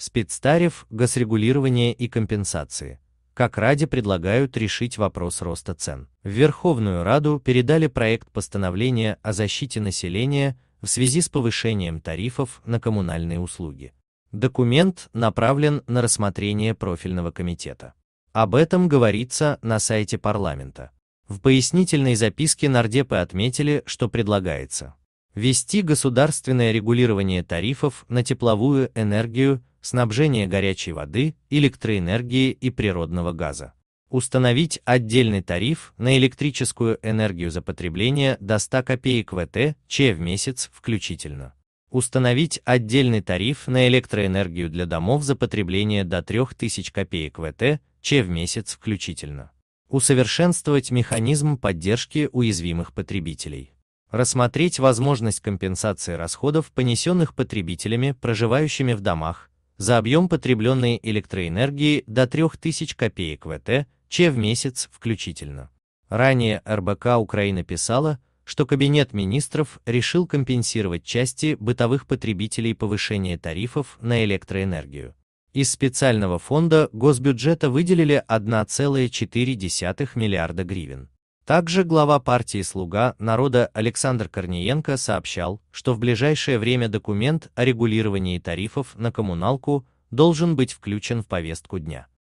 спецтариф, госрегулирование и компенсации, как Раде предлагают решить вопрос роста цен. В Верховную Раду передали проект постановления о защите населения в связи с повышением тарифов на коммунальные услуги. Документ направлен на рассмотрение профильного комитета. Об этом говорится на сайте парламента. В пояснительной записке нардепы отметили, что предлагается ввести государственное регулирование тарифов на тепловую энергию снабжение горячей воды, электроэнергии и природного газа. Установить отдельный тариф на электрическую энергию за потребление до 100 копеек ВТ, ч в месяц включительно. Установить отдельный тариф на электроэнергию для домов за потребление до 3000 копеек ВТ, ч в месяц включительно. Усовершенствовать механизм поддержки уязвимых потребителей рассмотреть возможность компенсации расходов, понесенных потребителями, проживающими в домах, за объем потребленной электроэнергии до 3000 копеек ВТ, че в месяц включительно. Ранее РБК Украина писала, что Кабинет министров решил компенсировать части бытовых потребителей повышение тарифов на электроэнергию. Из специального фонда госбюджета выделили 1,4 миллиарда гривен. Также глава партии «Слуга народа» Александр Корниенко сообщал, что в ближайшее время документ о регулировании тарифов на коммуналку должен быть включен в повестку дня.